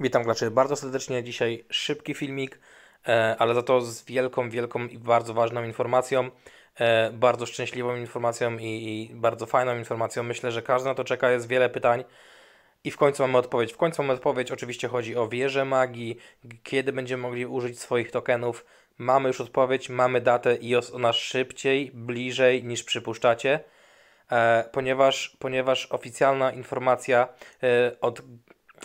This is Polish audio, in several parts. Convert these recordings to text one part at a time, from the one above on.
Witam graczy bardzo serdecznie. Dzisiaj szybki filmik, e, ale za to z wielką, wielką i bardzo ważną informacją, e, bardzo szczęśliwą informacją i, i, bardzo fajną informacją. Myślę, że każdy na to czeka, jest wiele pytań. I w końcu mamy odpowiedź. W końcu mamy odpowiedź. Oczywiście chodzi o wieżę magii, kiedy będziemy mogli użyć swoich tokenów. Mamy już odpowiedź, mamy datę i jest ona szybciej, bliżej niż przypuszczacie, e, ponieważ, ponieważ oficjalna informacja od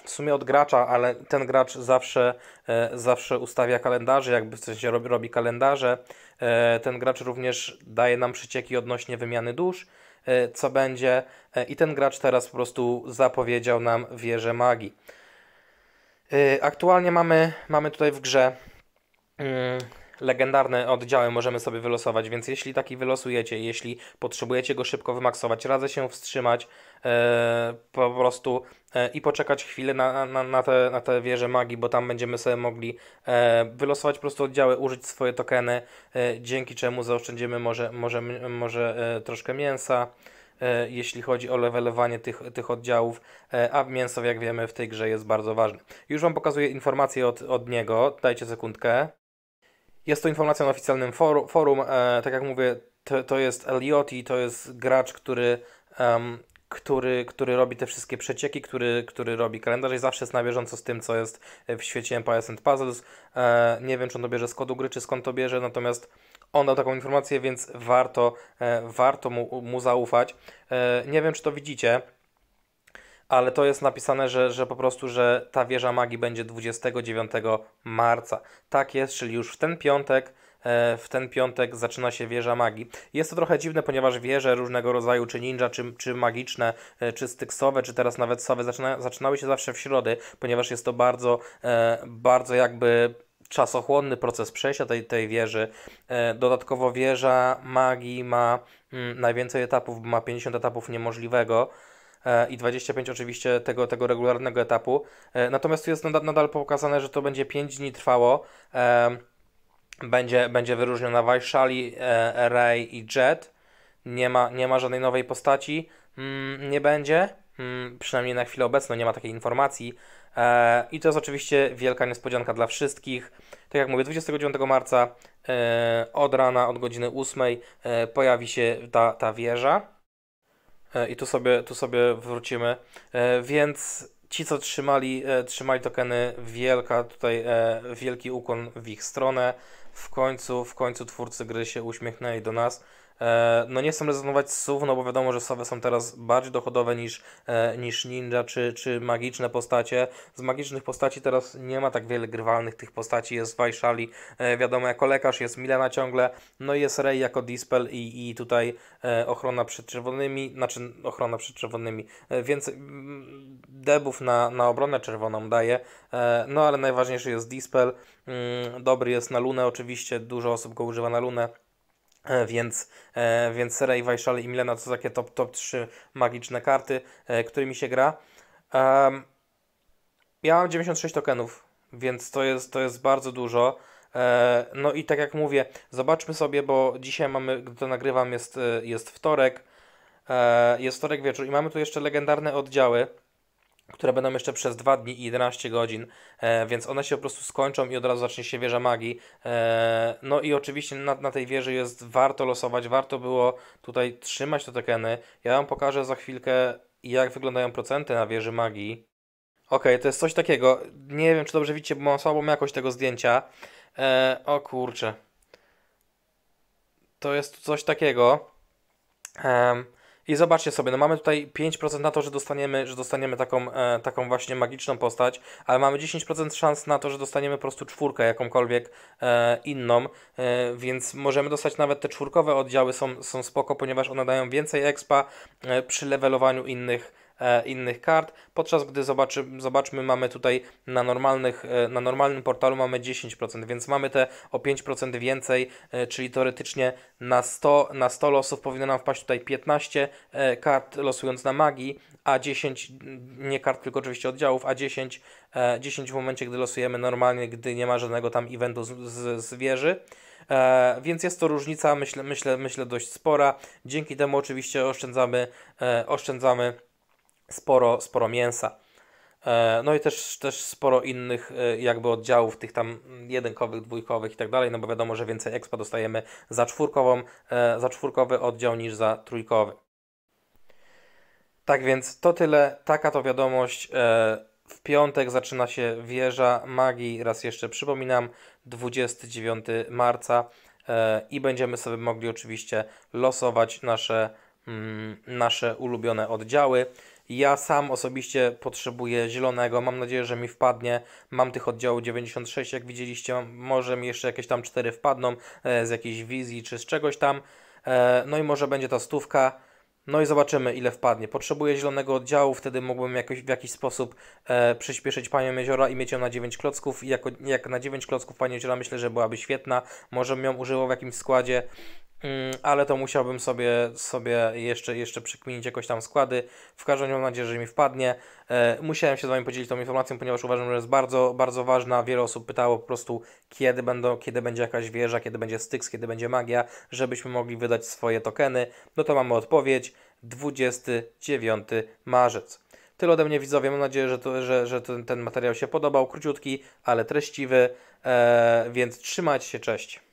w sumie od gracza, ale ten gracz zawsze, e, zawsze ustawia kalendarze, jakby w sensie robi, robi kalendarze. E, ten gracz również daje nam przycieki odnośnie wymiany dusz, e, co będzie. I ten gracz teraz po prostu zapowiedział nam wieżę magii. Aktualnie mamy, mamy tutaj w grze mm, legendarne oddziały możemy sobie wylosować, więc jeśli taki wylosujecie, jeśli potrzebujecie go szybko wymaksować, radzę się wstrzymać e, po prostu e, i poczekać chwilę na, na, na, te, na te wieże magii, bo tam będziemy sobie mogli e, wylosować po prostu oddziały, użyć swoje tokeny, dzięki czemu zaoszczędzimy może, może, może troszkę mięsa jeśli chodzi o levelowanie tych, tych oddziałów, a mięso, jak wiemy, w tej grze jest bardzo ważne. Już Wam pokazuję informacje od, od niego, dajcie sekundkę. Jest to informacja na oficjalnym forum. forum e, tak jak mówię, to, to jest Eliotti, to jest gracz, który, um, który, który robi te wszystkie przecieki, który, który robi kalendarz i zawsze jest na bieżąco z tym, co jest w świecie Empires and Puzzles. E, nie wiem, czy on to bierze z kodu gry, czy skąd to bierze, natomiast on dał taką informację, więc warto, e, warto mu, mu zaufać. E, nie wiem, czy to widzicie, ale to jest napisane, że, że po prostu, że ta wieża magii będzie 29 marca. Tak jest, czyli już w ten piątek e, w ten piątek zaczyna się wieża magii. Jest to trochę dziwne, ponieważ wieże różnego rodzaju, czy ninja, czy, czy magiczne, e, czy styksowe, czy teraz nawet sowe, zaczyna, zaczynały się zawsze w środę, ponieważ jest to bardzo, e, bardzo jakby czasochłonny proces przejścia tej, tej wieży. Dodatkowo wieża magii ma mm, najwięcej etapów, ma 50 etapów niemożliwego. E, i 25 oczywiście tego, tego regularnego etapu. E, natomiast tu jest nadal, nadal pokazane, że to będzie 5 dni trwało. E, będzie, będzie wyróżniona Vaishali, Ray i Jet. Nie ma, nie ma żadnej nowej postaci. Mm, nie będzie, mm, przynajmniej na chwilę obecną nie ma takiej informacji. I to jest oczywiście wielka niespodzianka dla wszystkich. Tak jak mówię, 29 marca od rana, od godziny 8 pojawi się ta, ta wieża. E, I tu sobie, tu sobie wrócimy. E, więc ci, co trzymali, e, trzymali tokeny, wielka tutaj, wielki ukłon w ich stronę. W końcu, w końcu twórcy gry się uśmiechnęli do nas. E, no nie chcę rezygnować z SUV, no bo wiadomo, że SUVy są teraz bardziej dochodowe niż, e, niż ninja czy, czy magiczne postacie. Z magicznych postaci teraz nie ma tak wiele grywalnych tych postaci. Jest Wajszali, e, wiadomo, jako lekarz, jest Milena ciągle, no i jest Rey jako Dispel i, i tutaj ochrona przed czerwonymi, znaczy ochrona przed czerwonymi. Więc mm, debów na, na obronę czerwoną daje, no ale najważniejszy jest Dispel. Mm, dobry jest na Lunę, oczywiście dużo osób go używa na Lunę. E, więc, e, więc Ray, Weishal i Milena to takie top, top 3 magiczne karty, e, którymi się gra. Ja mam 96 tokenów, więc to jest, to jest bardzo dużo. No i tak jak mówię, zobaczmy sobie, bo dzisiaj mamy, gdy to nagrywam, jest, jest wtorek. Jest wtorek wieczór i mamy tu jeszcze legendarne oddziały które będą jeszcze przez 2 dni i 11 godzin, e, więc one się po prostu skończą i od razu zacznie się wieża magii. E, no i oczywiście na, na, tej wieży jest warto losować, warto było tutaj trzymać te tokeny. Ja Wam pokażę za chwilkę, jak wyglądają procenty na wieży magii. Ok, to jest coś takiego. Nie wiem, czy dobrze widzicie, bo mam słabą jakość tego zdjęcia. E, o kurczę. To jest coś takiego. I zobaczcie sobie, no mamy tutaj 5% na to, że dostaniemy, że dostaniemy taką, e, taką właśnie magiczną postać, ale mamy 10% szans na to, że dostaniemy po prostu czwórkę jakąkolwiek e, inną, e, więc możemy dostać nawet te czwórkowe oddziały są, są spoko, ponieważ one dają więcej expa e, przy levelowaniu innych E, innych kart, podczas gdy zobaczy, zobaczmy, mamy tutaj na, normalnych, e, na normalnym portalu mamy 10%, więc mamy te o 5% więcej, e, czyli teoretycznie na 100, na 100 losów powinno nam wpaść tutaj 15 kart losując na magii, a 10, nie kart, tylko oczywiście oddziałów, a 10, 10 w momencie, gdy losujemy normalnie, gdy nie ma żadnego tam eventu z, z, z wieży. E, więc jest to różnica, myślę, myślę, myślę dość spora. Dzięki temu oczywiście oszczędzamy, e, oszczędzamy sporo, sporo mięsa. E, no i też, też sporo innych e, jakby oddziałów, tych tam jedynkowych, dwójkowych i tak dalej, no bo wiadomo, że więcej expa dostajemy za czwórkową, e, za czwórkowy oddział niż za trójkowy. Tak więc to tyle, taka to wiadomość. W piątek zaczyna się wieża magii, raz jeszcze przypominam, 29 marca i będziemy sobie mogli oczywiście losować nasze, mm, nasze ulubione oddziały. Ja sam osobiście potrzebuję zielonego, mam nadzieję, że mi wpadnie. Mam tych oddziałów 96, jak widzieliście, może mi jeszcze jakieś tam 4 wpadną e, z jakiejś wizji czy z czegoś tam. E, no i może będzie ta stówka. No i zobaczymy, ile wpadnie. Potrzebuję zielonego oddziału, wtedy mógłbym jakoś, w jakiś sposób e, przyspieszyć Panią Jeziora i mieć ją na 9 klocków. I jako, jak na 9 klocków panią Jeziora myślę, że byłaby świetna. Może bym ją użyło w jakimś składzie. Mm. ale to musiałbym sobie, sobie jeszcze, jeszcze przykminić jakoś tam składy. W każdym razie mam nadzieję, że mi wpadnie. E, musiałem się z Wami podzielić tą informacją, ponieważ uważam, że jest bardzo, bardzo ważna. Wiele osób pytało po prostu, kiedy, będą, kiedy będzie jakaś wieża, kiedy będzie Styx, kiedy będzie magia, żebyśmy mogli wydać swoje tokeny. No to mamy odpowiedź 29 marzec. Tyle ode mnie widzowie. Mam nadzieję, że, to, że, że ten, ten materiał się podobał. Króciutki, ale treściwy. Eee, więc trzymajcie się, cześć.